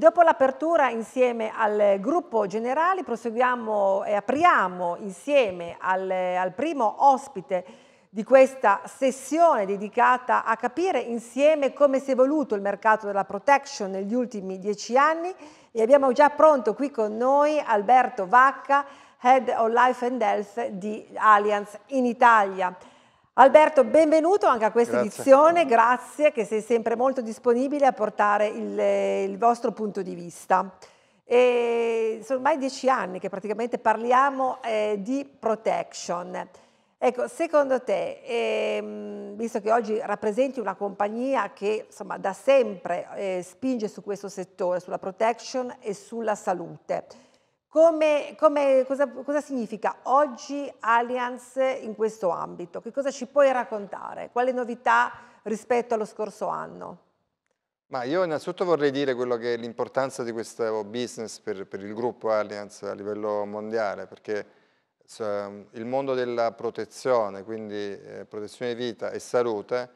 dopo l'apertura insieme al gruppo generali proseguiamo e apriamo insieme al, al primo ospite di questa sessione dedicata a capire insieme come si è evoluto il mercato della protection negli ultimi dieci anni e abbiamo già pronto qui con noi Alberto Vacca, Head of Life and Health di Allianz in Italia. Alberto, benvenuto anche a questa grazie. edizione, grazie che sei sempre molto disponibile a portare il, il vostro punto di vista. E sono ormai dieci anni che praticamente parliamo eh, di protection. Ecco, secondo te, ehm, visto che oggi rappresenti una compagnia che insomma, da sempre eh, spinge su questo settore, sulla protection e sulla salute, come, come, cosa, cosa, significa oggi Allianz in questo ambito? Che cosa ci puoi raccontare? Quali novità rispetto allo scorso anno? Ma io innanzitutto vorrei dire quello che è l'importanza di questo business per, per il gruppo Allianz a livello mondiale, perché il mondo della protezione, quindi eh, protezione di vita e salute,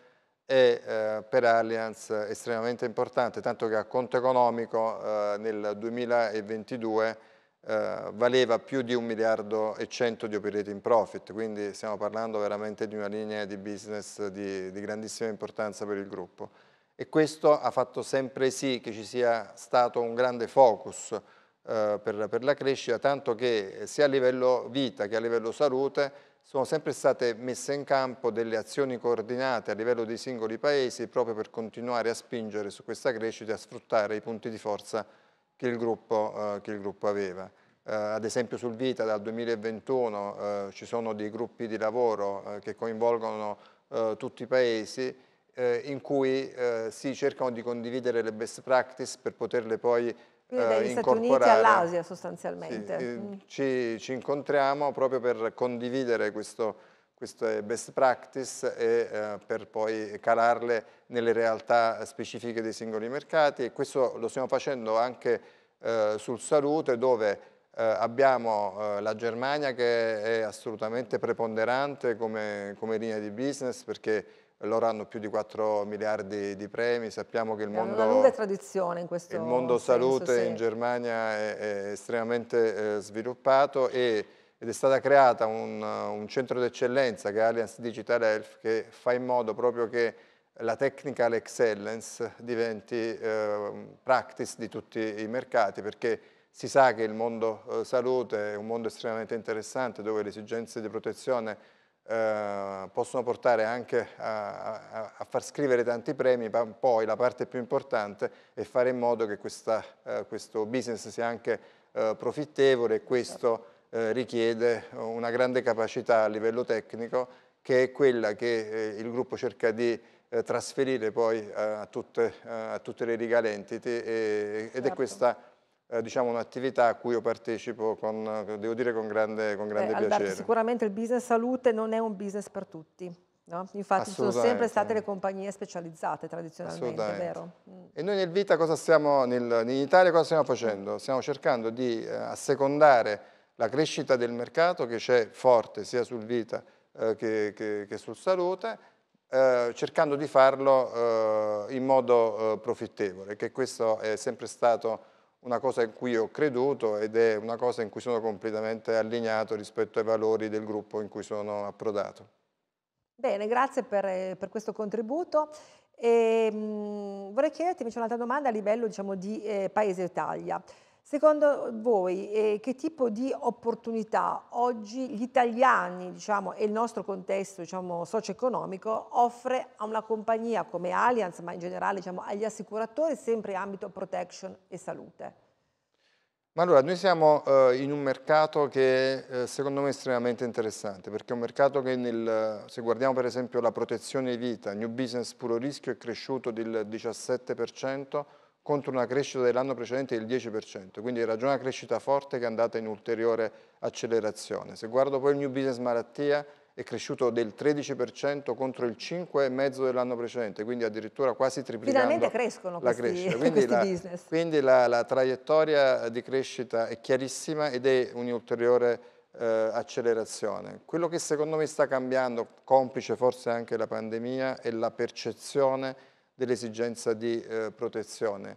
è eh, per Allianz estremamente importante, tanto che a conto economico eh, nel 2022 eh, valeva più di un miliardo e cento di operating profit, quindi stiamo parlando veramente di una linea di business di, di grandissima importanza per il gruppo. E questo ha fatto sempre sì che ci sia stato un grande focus eh, per, per, la crescita, tanto che sia a livello vita che a livello salute sono sempre state messe in campo delle azioni coordinate a livello dei singoli paesi proprio per continuare a spingere su questa crescita e a sfruttare i punti di forza che il gruppo, eh, che il gruppo aveva. Eh, ad esempio sul Vita dal 2021 eh, ci sono dei gruppi di lavoro che coinvolgono tutti i paesi in cui si cercano di condividere le best practice per poterle poi quindi dagli Stati Uniti all'Asia sostanzialmente. Sì, mm. ci, ci, incontriamo proprio per condividere questo, queste best practice e, eh, per poi calarle nelle realtà specifiche dei singoli mercati e questo lo stiamo facendo anche eh, sul salute dove eh, abbiamo eh, la Germania che è assolutamente preponderante come, come linea di business perché loro hanno più di 4 miliardi di premi, sappiamo che il mondo, una lunga tradizione in questo il mondo senso, salute sì. in Germania è, è estremamente eh, sviluppato e ed è stata creata un, un centro d'eccellenza che è Alliance Digital Health che fa in modo proprio che la technical excellence diventi eh, practice di tutti i mercati perché si sa che il mondo eh, salute è un mondo estremamente interessante dove le esigenze di protezione eh, possono portare anche a, a, a, far scrivere tanti premi, ma poi la parte più importante è fare in modo che questa, eh, questo business sia anche eh, profittevole e questo eh, richiede una grande capacità a livello tecnico che è quella che eh, il gruppo cerca di eh, trasferire poi a tutte, a, tutte, le Rigal Entity e, ed è certo. questa eh, diciamo un'attività a cui io partecipo con, devo dire, con grande, con grande Alberto, piacere. Sicuramente il business salute non è un business per tutti. No? Infatti sono sempre state le compagnie specializzate tradizionalmente, vero? E noi nel Vita cosa stiamo, nel, in Italia cosa stiamo facendo? Stiamo cercando di eh, assecondare la crescita del mercato che c'è forte sia sul vita eh, che, che, che, sul salute, eh, cercando di farlo eh, in modo eh, profittevole, che questo è sempre stato una cosa in cui ho creduto ed è una cosa in cui sono completamente allineato rispetto ai valori del gruppo in cui sono approdato. Bene, grazie per, eh, per questo contributo. E, ehm, mh, vorrei chiederti invece un'altra domanda a livello diciamo, di eh, Paese Italia. Secondo voi eh, che tipo di opportunità oggi gli italiani diciamo, e il nostro contesto diciamo, socio-economico offre a una compagnia come Allianz, ma in generale diciamo, agli assicuratori, sempre in ambito protection e salute? Ma allora, noi siamo eh, in un mercato che eh, secondo me è estremamente interessante, perché è un mercato che nel, se guardiamo per esempio la protezione vita, new business puro rischio è cresciuto del 17%, contro una crescita dell'anno precedente del 10%, quindi era già una crescita forte che è andata in ulteriore accelerazione. Se guardo poi il New Business Malattia è cresciuto del 13% contro il 5,5% dell'anno precedente, quindi addirittura quasi triplicando Finalmente crescono la questi, crescita. Quindi, la, business. quindi la, la, traiettoria di crescita è chiarissima ed è un'ulteriore eh, accelerazione. Quello che secondo me sta cambiando, complice forse anche la pandemia, è la percezione dell'esigenza di eh, protezione.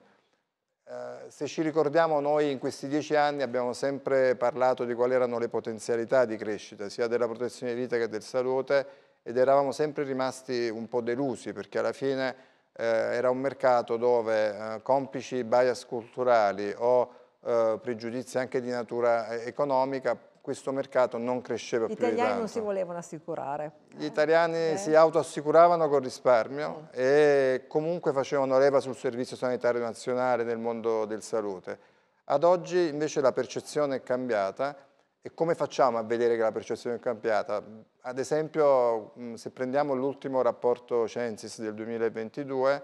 Eh, se ci ricordiamo noi in questi dieci anni abbiamo sempre parlato di quali erano le potenzialità di crescita sia della protezione di vita che del salute ed eravamo sempre rimasti un po' delusi perché alla fine eh, era un mercato dove eh, complici bias culturali o eh, pregiudizi anche di natura eh, economica questo mercato non cresceva Gli più Gli italiani non si volevano assicurare. Gli italiani eh. si autoassicuravano con risparmio eh. e comunque facevano leva sul servizio sanitario nazionale nel mondo del salute. Ad oggi invece la percezione è cambiata e come facciamo a vedere che la percezione è cambiata? Ad esempio mm, se prendiamo l'ultimo rapporto Censis del 2022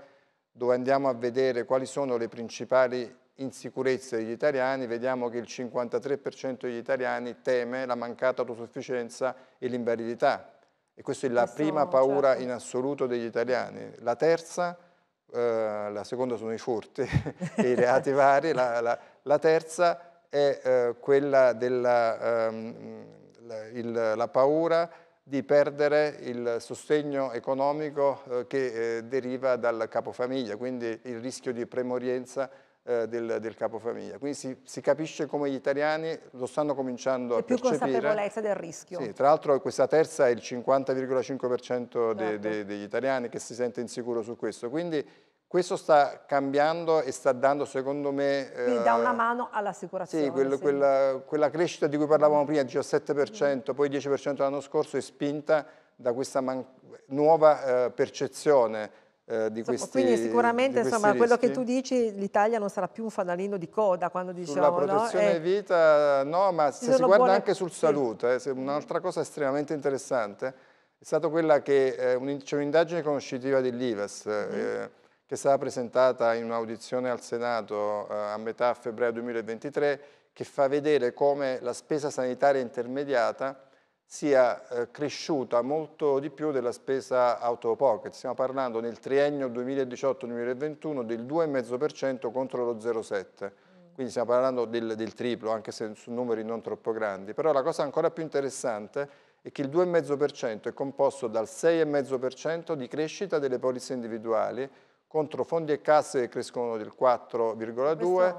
dove andiamo a vedere quali sono le principali insicurezza degli italiani, vediamo che il 53% degli italiani teme la mancata autosufficienza e l'invalidità. E questa è la questo, prima certo. paura certo. in assoluto degli italiani. La terza, eh, la seconda sono i furti e i reati vari, la, la, la, terza è eh, quella della um, la, il, la paura di perdere il sostegno economico eh, che eh, deriva dal capofamiglia, quindi il rischio di premorienza eh, del, del, capofamiglia. Quindi si, si, capisce come gli italiani lo stanno cominciando e a percepire. E più consapevolezza del rischio. Sì, tra l'altro questa terza è il 50,5% de, de, certo. degli italiani che si sente insicuro su questo. Quindi questo sta cambiando e sta dando, secondo me... Quindi eh, dà una eh, mano all'assicurazione. Sì, quel, sì. Quella, quella, crescita di cui parlavamo prima, 17%, mm. poi 10% l'anno scorso, è spinta da questa nuova eh, percezione eh, di insomma, questi Quindi sicuramente insomma, quello che tu dici, l'Italia non sarà più un fanalino di coda quando diciamo... Sulla protezione no? Eh, vita no, ma se si guarda buone... anche sul salute, eh, un'altra cosa estremamente interessante è stata quella che eh, c'è un, un'indagine conoscitiva dell'Ives eh, mm. Mm-hmm. che stata presentata in un'audizione al Senato a metà febbraio 2023 che fa vedere come la spesa sanitaria intermediata sia eh, cresciuta molto di più della spesa out of pocket. Stiamo parlando nel triennio 2018-2021 del 2,5% contro lo 0,7%. Quindi stiamo parlando del, del triplo, anche se su numeri non troppo grandi. Però la cosa ancora più interessante è che il 2,5% è composto dal 6,5% di crescita delle polizze individuali contro fondi e casse che crescono del 4,2%,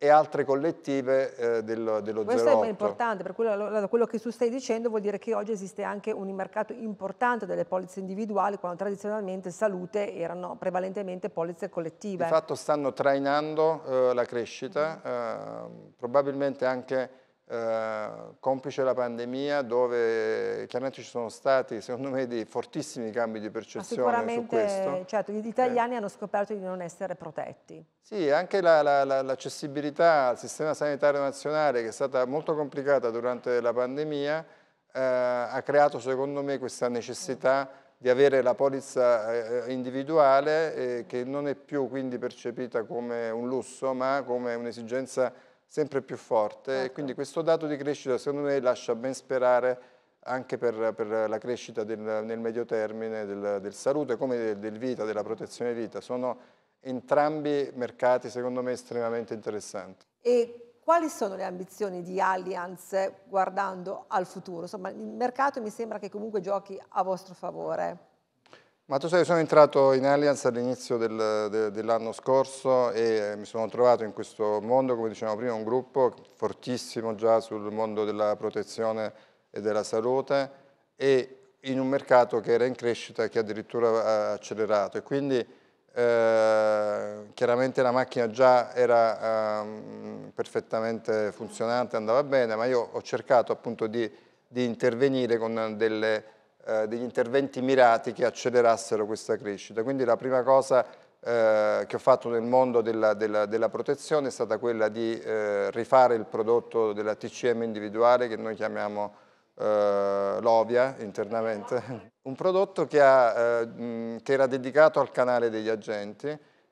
e altre collettive eh, del, dello Questo 08. è importante, per quello, quello che tu stai dicendo vuol dire che oggi esiste anche un mercato importante delle polizze individuali, quando tradizionalmente salute erano prevalentemente polizze collettive. Di fatto stanno trainando eh, la crescita, mm. eh, probabilmente anche eh, complice la pandemia, dove chiaramente ci sono stati, secondo me, dei fortissimi cambi di percezione su questo. Certo, gli eh. italiani eh. hanno scoperto di non essere protetti. Sì, anche l'accessibilità la, la, al sistema sanitario nazionale, che è stata molto complicata durante la pandemia, eh, ha creato, secondo me, questa necessità di avere la polizza eh, individuale che non è più quindi percepita come un lusso ma come un'esigenza sempre più forte certo. e quindi questo dato di crescita secondo me lascia ben sperare anche per, per la crescita del, nel medio termine del, del salute come del, del, vita, della protezione vita. Sono entrambi mercati secondo me estremamente interessanti. E quali sono le ambizioni di Allianz guardando al futuro? Insomma il mercato mi sembra che comunque giochi a vostro favore. Ma tu sai, sono entrato in Allianz all'inizio del, de, dell'anno scorso e mi sono trovato in questo mondo, come dicevamo prima, un gruppo fortissimo già sul mondo della protezione e della salute e in un mercato che era in crescita e che addirittura ha accelerato e quindi eh, chiaramente la macchina già era eh, perfettamente funzionante, andava bene, ma io ho cercato appunto di, di intervenire con delle eh, degli interventi mirati che accelerassero questa crescita. Quindi la prima cosa eh, che ho fatto nel mondo della, della, della protezione è stata quella di eh, rifare il prodotto della TCM individuale che noi chiamiamo eh, l'Ovia internamente, un prodotto che, ha, che era dedicato al canale degli agenti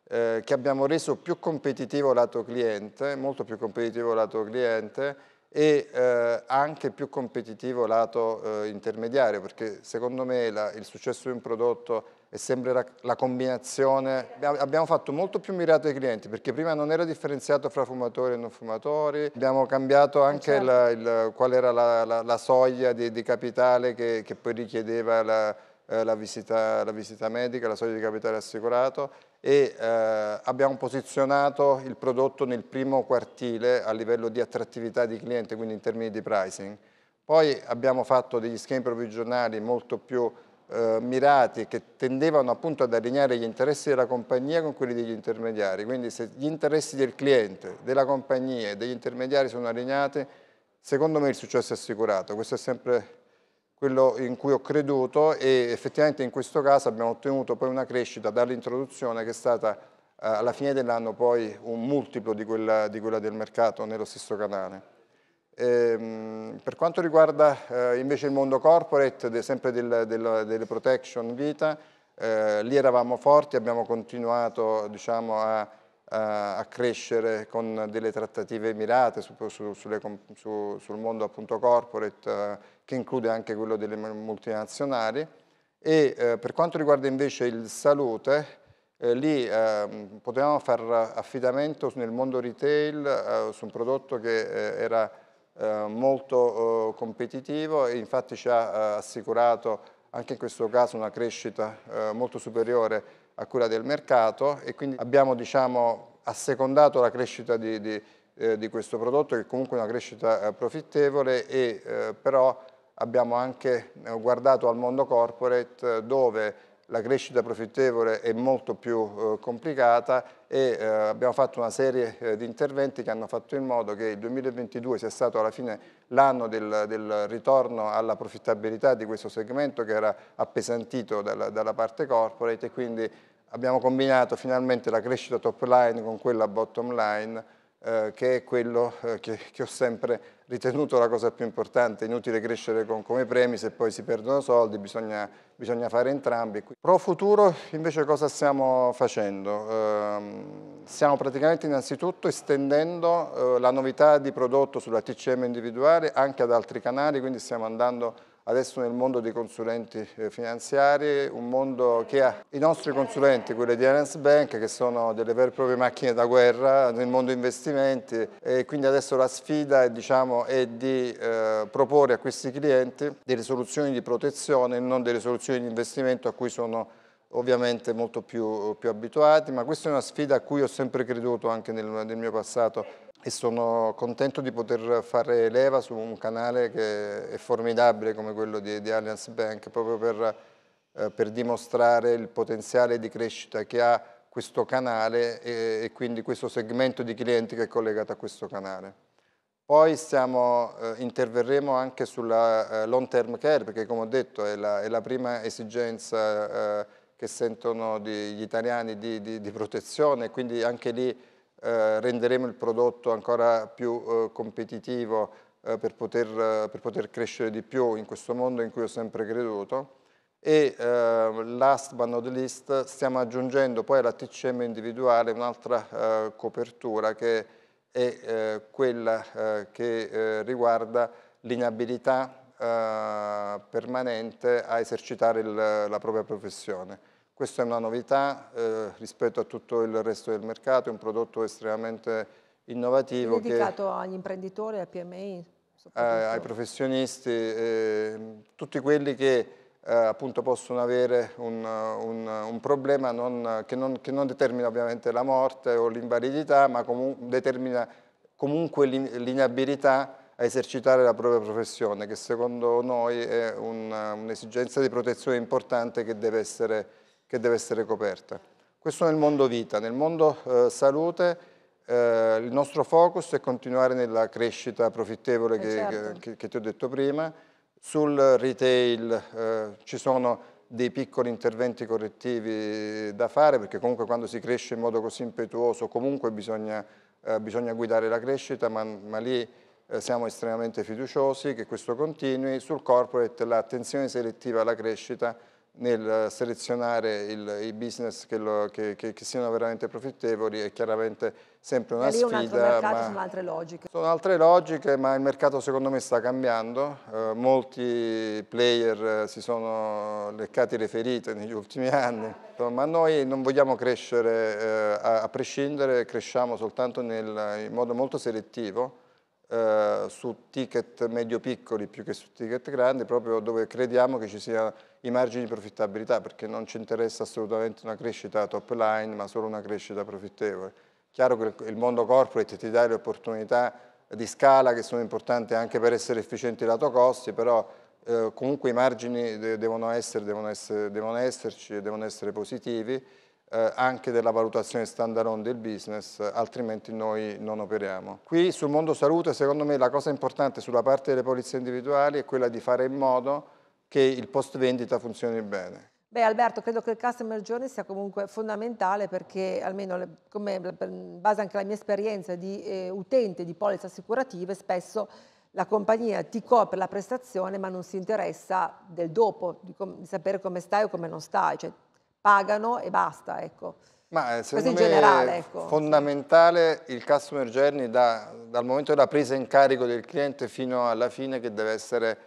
eh, che abbiamo reso più competitivo lato cliente, molto più competitivo lato cliente e eh, anche più competitivo lato eh, intermediario, perché secondo me la, il successo di un prodotto è sempre la, la combinazione. Abbiamo fatto molto più mirato ai clienti, perché prima non era differenziato fra fumatori e non fumatori, abbiamo cambiato anche certo. la, il, qual era la, soglia di, di capitale che, che poi richiedeva la eh, la, visita, la, visita, medica, la soglia di capitale assicurato e eh, abbiamo posizionato il prodotto nel primo quartile a livello di attrattività di cliente, quindi in termini di pricing. Poi abbiamo fatto degli schemi provvigionali molto più eh, mirati che tendevano appunto ad allineare gli interessi della compagnia con quelli degli intermediari, quindi se gli interessi del cliente, della compagnia e degli intermediari sono allineati, secondo me il successo è assicurato, questo è sempre quello in cui ho creduto e effettivamente in questo caso abbiamo ottenuto poi una crescita dall'introduzione che è stata eh, alla fine dell'anno poi un multiplo di quella, di quella, del mercato nello stesso canale. Ehm, per quanto riguarda eh, invece il mondo corporate, de, sempre del, del, delle protection vita, eh, lì eravamo forti, abbiamo continuato diciamo, a, a, a, crescere con delle trattative mirate su, su, sulle, su, sul mondo appunto corporate, eh, che include anche quello delle multinazionali. E eh, per quanto riguarda invece il salute, eh, lì eh, potevamo fare affidamento nel mondo retail eh, su un prodotto che eh, era eh, molto competitivo e infatti ci ha assicurato anche in questo caso una crescita molto superiore a quella del mercato e quindi abbiamo diciamo, assecondato la crescita di, di, di, questo prodotto che è comunque una crescita profittevole e però abbiamo anche eh, guardato al mondo corporate eh, dove la crescita profittevole è molto più eh, complicata e eh, abbiamo fatto una serie eh, di interventi che hanno fatto in modo che il 2022 sia stato alla fine l'anno del, del, ritorno alla profittabilità di questo segmento che era appesantito dalla, dalla parte corporate e quindi abbiamo combinato finalmente la crescita top line con quella bottom line eh, che è quello eh, che, che, ho sempre ritenuto la cosa più importante, inutile crescere con, come premi se poi si perdono soldi, bisogna, bisogna fare entrambi. Pro futuro invece cosa stiamo facendo? Eh, stiamo praticamente innanzitutto estendendo eh, la novità di prodotto sulla TCM individuale anche ad altri canali, quindi stiamo andando adesso nel mondo dei consulenti eh, finanziari, un mondo che ha i nostri consulenti, quelli di Alliance Bank, che sono delle vere e proprie macchine da guerra nel mondo investimenti e quindi adesso la sfida è, diciamo, è di eh, proporre a questi clienti delle soluzioni di protezione e non delle soluzioni di investimento a cui sono ovviamente molto più, più abituati, ma questa è una sfida a cui ho sempre creduto anche nel, nel mio passato e sono contento di poter fare leva su un canale che è formidabile come quello di, di Allianz Bank proprio per, eh, per, dimostrare il potenziale di crescita che ha questo canale e, e, quindi questo segmento di clienti che è collegato a questo canale. Poi stiamo, eh, interverremo anche sulla eh, long term care perché come ho detto è la, è la prima esigenza eh, che sentono di, gli italiani di, di, di protezione quindi anche lì eh, renderemo il prodotto ancora più eh, competitivo eh, per, poter, eh, per, poter, crescere di più in questo mondo in cui ho sempre creduto. E eh, last but not least stiamo aggiungendo poi alla TCM individuale un'altra eh, copertura che è quella che riguarda l'inabilità permanente a esercitare il, la propria professione. Questa è una novità eh, rispetto a tutto il resto del mercato, è un prodotto estremamente innovativo. È dedicato che, agli imprenditori, ai PMI? Eh, ai professionisti, eh, tutti quelli che eh, appunto possono avere un, un, un problema non, che, non, che, non, determina ovviamente la morte o l'invalidità, ma comu determina comunque l'inabilità a esercitare la propria professione, che secondo noi è un'esigenza un di protezione importante che deve essere che deve essere coperta. Questo nel mondo vita, nel mondo eh, salute eh, il nostro focus è continuare nella crescita profittevole eh, che, certo. che, che ti ho detto prima, sul retail eh, ci sono dei piccoli interventi correttivi da fare perché comunque quando si cresce in modo così impetuoso comunque bisogna, eh, bisogna guidare la crescita ma, ma lì eh, siamo estremamente fiduciosi che questo continui sul corporate l'attenzione selettiva alla crescita nel selezionare il, i business che, lo, che, che, che, siano veramente profittevoli è chiaramente sempre una sfida. Un mercato, sono altre logiche. Sono altre logiche, ma il mercato secondo me sta cambiando. Eh, molti player eh, si sono leccati le ferite negli ultimi anni, ma noi non vogliamo crescere eh, a, a, prescindere, cresciamo soltanto nel, in modo molto selettivo eh, su ticket medio-piccoli più che su ticket grandi, proprio dove crediamo che ci siano i margini di profittabilità, perché non ci interessa assolutamente una crescita top line, ma solo una crescita profittevole. Chiaro che il mondo corporate ti dà le opportunità di scala che sono importanti anche per essere efficienti lato costi, però eh, comunque i margini de devono, essere, devono, essere, devono esserci e devono essere positivi eh, anche della valutazione standard on del business, eh, altrimenti noi non operiamo. Qui sul mondo salute secondo me la cosa importante sulla parte delle polizie individuali è quella di fare in modo che il post vendita funzioni bene. Beh Alberto, credo che il customer journey sia comunque fondamentale perché almeno come, in base anche alla mia esperienza di eh, utente di polizze assicurative spesso la compagnia ti copre la prestazione ma non si interessa del dopo, di, di sapere come stai o come non stai, cioè, pagano e basta, ecco. Ma eh, secondo me generale, ecco. fondamentale il customer journey da, dal momento della presa in carico del cliente fino alla fine che deve essere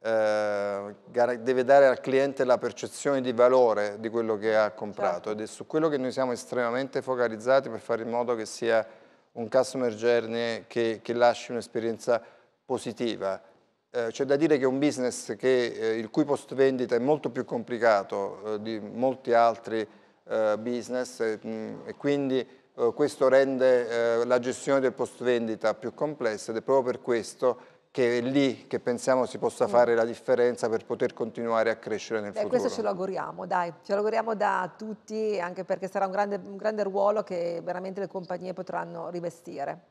eh, deve dare al cliente la percezione di valore di quello che ha comprato certo. ed è su quello che noi siamo estremamente focalizzati per fare in modo che sia un customer journey che, che lasci un'esperienza positiva eh, c'è da dire che è un business che, eh, il cui post vendita è molto più complicato eh, di molti altri eh, business e, mh, mm, e quindi eh, questo rende la gestione del post vendita più complessa ed è proprio per questo che è lì che pensiamo si possa mm. fare la differenza per poter continuare a crescere nel Beh, futuro. Questo ce lo auguriamo, dai, ce lo auguriamo da tutti, anche perché sarà un grande, un grande ruolo che veramente le compagnie potranno rivestire.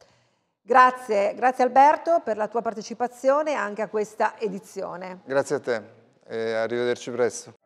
Grazie, grazie Alberto per la tua partecipazione anche a questa edizione. Grazie a te e arrivederci presto.